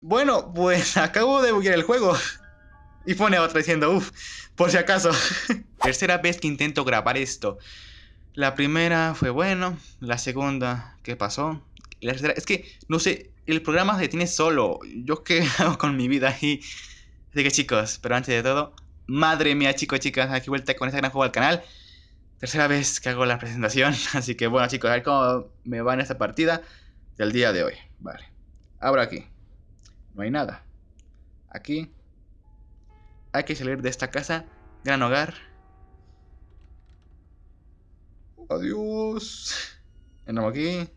Bueno, pues acabo de buguear el juego. Y pone otra diciendo, uff, por si acaso. Tercera vez que intento grabar esto. La primera fue bueno, la segunda, ¿qué pasó? La tercera, es que, no sé, el programa se tiene solo. ¿Yo qué hago con mi vida ahí? Así que chicos, pero antes de todo, madre mía chicos, chicas, aquí vuelta con este gran juego al canal. Tercera vez que hago la presentación, así que bueno chicos, a ver cómo me va en esta partida del día de hoy. Vale, abro aquí no hay nada. Aquí hay que salir de esta casa, gran hogar. Adiós. Entramos aquí.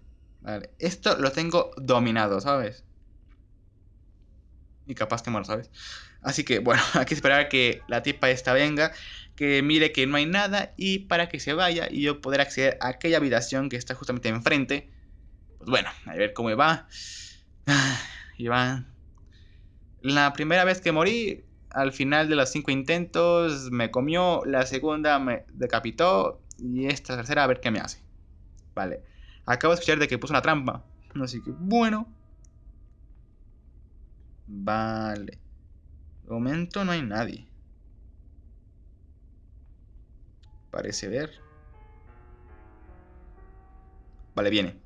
Vale, esto lo tengo dominado, ¿sabes? Y capaz que muero, ¿sabes? Así que, bueno, hay que esperar a que la tipa esta venga, que mire que no hay nada y para que se vaya y yo poder acceder a aquella habitación que está justamente enfrente. Pues bueno, a ver cómo va. Ah, y la primera vez que morí, al final de los cinco intentos, me comió. La segunda me decapitó. Y esta tercera, a ver qué me hace. Vale. Acabo de escuchar de que puso una trampa. Así que, bueno. Vale. De momento no hay nadie. Parece ver. Vale, viene.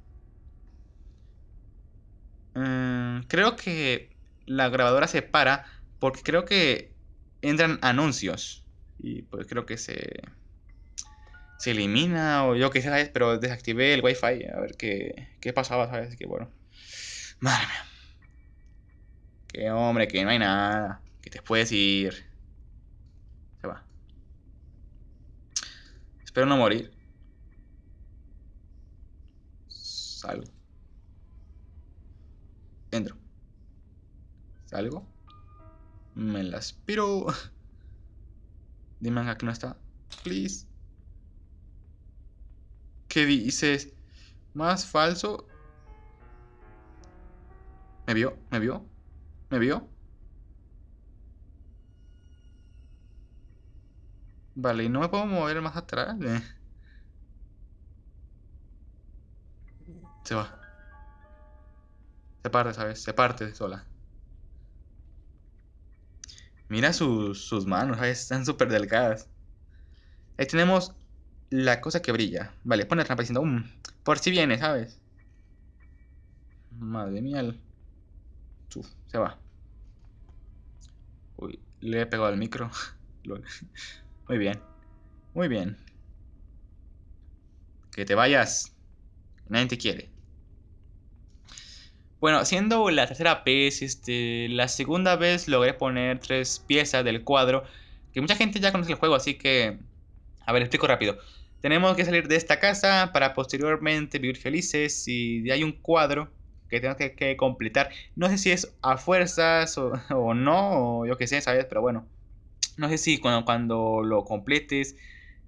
Eh, creo que la grabadora se para porque creo que entran anuncios y pues creo que se se elimina o yo qué sé, pero desactivé el wifi a ver qué, qué pasaba, ¿sabes? que bueno. Madre mía. Que hombre, que no hay nada. Que te puedes ir. Se va. Espero no morir. Salgo. Entro. ¿Algo? Me las piro. Dime manga que no está. Please. ¿Qué dices? Más falso. ¿Me vio? ¿Me vio? ¿Me vio? Vale, y no me puedo mover más atrás. Eh. Se va. Se parte, ¿sabes? Se parte sola. Mira sus, sus manos, ¿sabes? están súper delgadas. Ahí tenemos la cosa que brilla. Vale, pone trampa diciendo, um, por si viene, ¿sabes? Madre mía, se va. Uy, le he pegado al micro. Muy bien. Muy bien. Que te vayas. Nadie te quiere. Bueno, siendo la tercera vez, este, la segunda vez logré poner tres piezas del cuadro, que mucha gente ya conoce el juego, así que, a ver, explico rápido. Tenemos que salir de esta casa para posteriormente vivir felices y hay un cuadro que tenemos que, completar. No sé si es a fuerzas o, no, o yo qué sé, ¿sabes? Pero bueno, no sé si cuando, cuando lo completes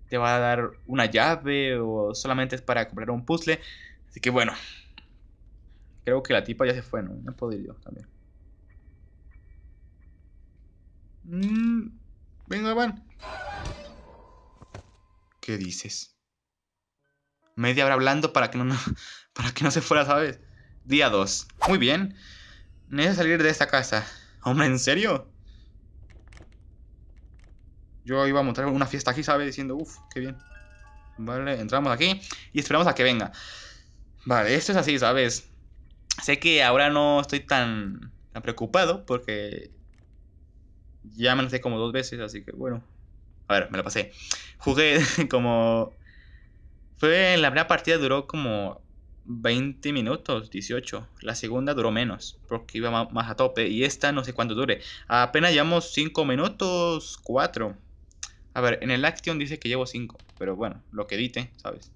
te va a dar una llave o solamente es para comprar un puzzle. Así que bueno, creo que la tipa ya se fue, ¿no? No yo, también. Mm, venga, van. ¿Qué dices? Media hora hablando para que no, para que no se fuera, ¿sabes? Día 2. Muy bien. Necesito salir de esta casa. Hombre, ¿en serio? Yo iba a montar una fiesta aquí, ¿sabes? Diciendo, uff, qué bien. Vale, entramos aquí y esperamos a que venga. Vale, esto es así, ¿sabes? sé que ahora no estoy tan, preocupado porque ya me lo como dos veces, así que bueno. A ver, me lo pasé. Jugué como... Fue en la primera partida duró como 20 minutos, 18. La segunda duró menos, porque iba más a tope. Y esta no sé cuánto dure. Apenas llevamos 5 minutos, 4. A ver, en el Action dice que llevo 5, pero bueno, lo que edite, ¿sabes?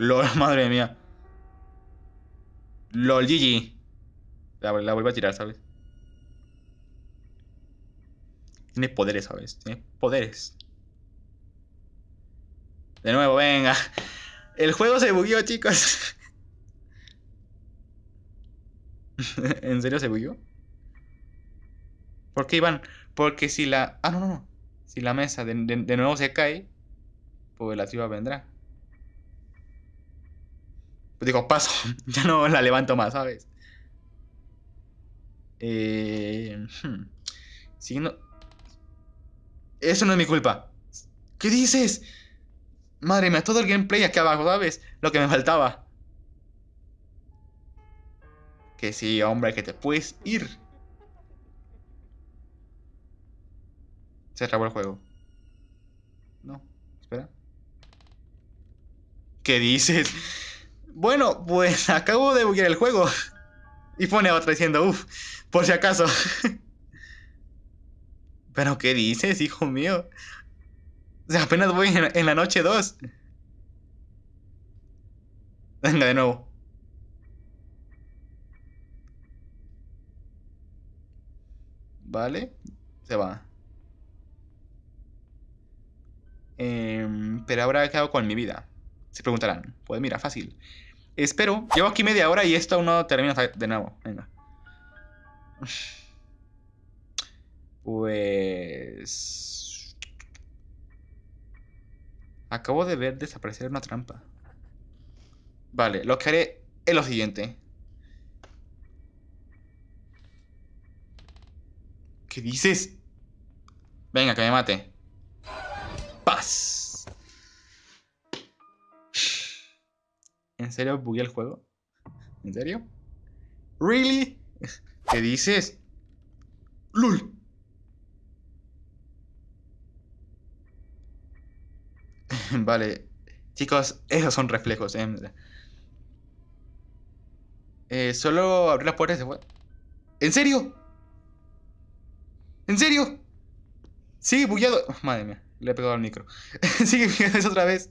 LOL, madre mía. LOL, GG. La, vuelvo a tirar, ¿sabes? tiene poderes, ¿sabes? tiene poderes. De nuevo, venga. El juego se bugueó, chicos. ¿En serio se bugueó? ¿Por qué, Iván? Porque si la... Ah, no, no, no. Si la mesa de, nuevo se cae, pues la triba vendrá digo, paso, ya no la levanto más, ¿sabes? Eh, hmm. Siguiendo. Eso no es mi culpa. ¿Qué dices? Madre mía, todo el gameplay aquí abajo, ¿sabes? Lo que me faltaba. Que sí, hombre, que te puedes ir. Se acabó el juego. No, espera. ¿Qué dices? Bueno, pues acabo de buguear el juego. Y pone otra diciendo, uff, por si acaso. Pero, ¿qué dices, hijo mío? O sea, apenas voy en, la noche 2. Venga, de nuevo. Vale, se va. Em, pero ahora qué hago con mi vida. Se preguntarán. Pues mira, fácil. Espero. Llevo aquí media hora y esto aún no termina de nuevo. Venga. Pues... Acabo de ver desaparecer una trampa. Vale, lo que haré es lo siguiente. ¿Qué dices? Venga, que me mate. Paz. ¿En serio bugué el juego? ¿En serio? ¿Really? ¿Qué dices? ¡Lul! vale. Chicos, esos son reflejos. ¿eh? Eh, solo abrir las puertas de se ¿En serio? ¿En serio? Sigue bugueado. Madre mía, le he pegado al micro. Sigue bugueado eso otra vez.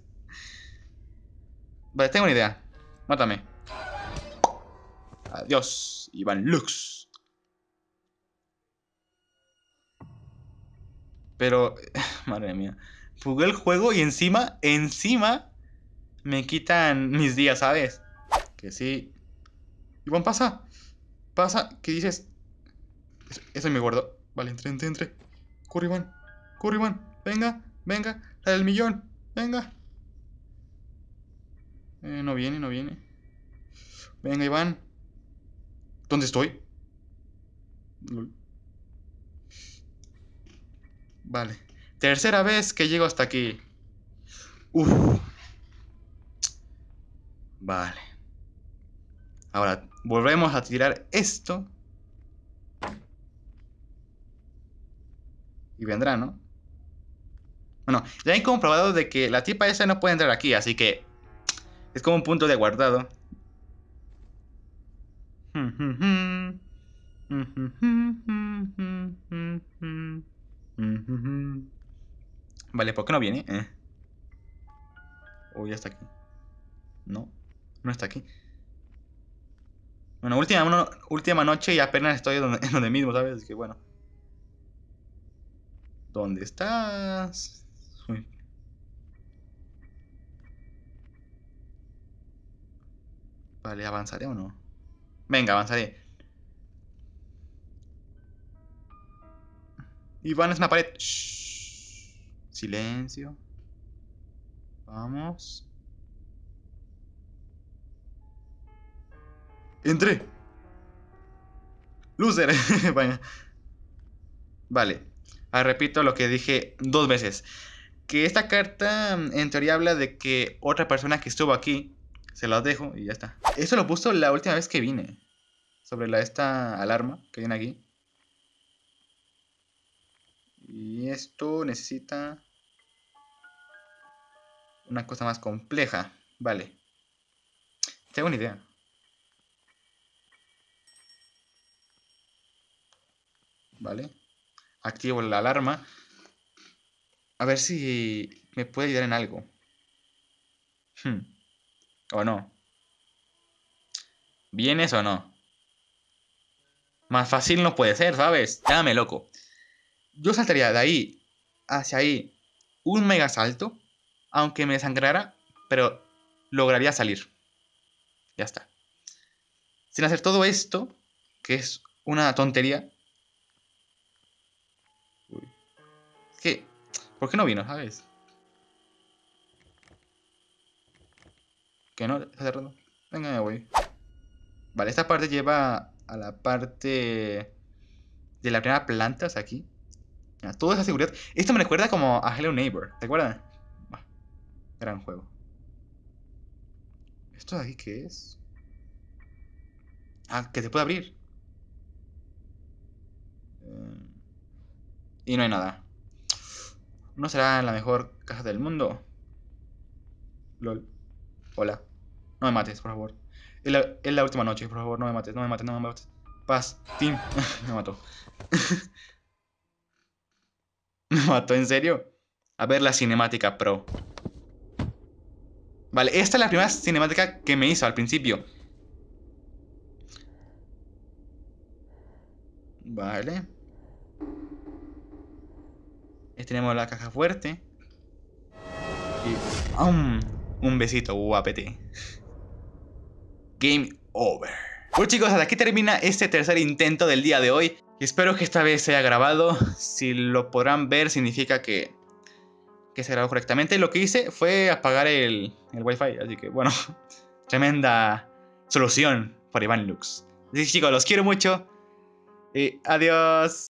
Vale, tengo una idea. Mátame. Adiós, Iván Lux. Pero, madre mía. Jugué el juego y encima, encima, me quitan mis días, ¿sabes? Que sí. Iván, pasa. Pasa, ¿qué dices? Eso, me es mi Vale, entre, entre, entre. Corre, Iván. Corre, Iván. Venga, venga. La del millón. Venga. Eh, no viene, no viene. Venga, Iván. ¿Dónde estoy? Vale. Tercera vez que llego hasta aquí. Uf. Vale. Ahora, volvemos a tirar esto. Y vendrá, ¿no? Bueno, ya he comprobado de que la tipa esa no puede entrar aquí, así que es como un punto de guardado. Vale, ¿por qué no viene? Eh. Uy, ya está aquí. No, no está aquí. Bueno, última, última noche y apenas estoy en donde mismo, ¿sabes? Así que bueno. ¿Dónde estás? Uy. Vale, ¿avanzaré o no? Venga, avanzaré. Iván es una pared. Silencio. Vamos. Entré. Loser. Vale. Ah, repito lo que dije dos veces. Que esta carta en teoría habla de que otra persona que estuvo aquí se las dejo y ya está. Eso lo puso la última vez que vine. Sobre la, esta alarma que viene aquí. Y esto necesita una cosa más compleja. Vale. Tengo una idea. Vale. Activo la alarma. A ver si me puede ayudar en algo. Hmm. ¿O no? ¿Vienes o no? Más fácil no puede ser, ¿sabes? Dame, loco. Yo saltaría de ahí hacia ahí un mega salto, aunque me desangrara pero lograría salir. Ya está. Sin hacer todo esto, que es una tontería. Uy. ¿por qué no vino, sabes? Que no, está cerrado. Venga, me voy. Vale, esta parte lleva a la parte de la primera planta, o aquí. A toda esa seguridad. Esto me recuerda como a Hello Neighbor, ¿te acuerdas? gran juego. ¿Esto de aquí qué es? Ah, que se puede abrir. Eh, y no hay nada. No será la mejor casa del mundo. LOL. Hola. No me mates, por favor. Es la, última noche, por favor, no me mates, no me mates, no me mates. Paz, Team. me mató. me mató, ¿en serio? A ver la cinemática pro. Vale, esta es la primera cinemática que me hizo al principio. Vale. tenemos la caja fuerte. Y... Um, un besito, guapete. Game Over. Pues chicos, hasta aquí termina este tercer intento del día de hoy. Espero que esta vez sea grabado. Si lo podrán ver, significa que, que se grabó correctamente. Lo que hice fue apagar el, el Wi-Fi. Así que bueno, tremenda solución para Iván Lux. Así que chicos, los quiero mucho. Y eh, adiós.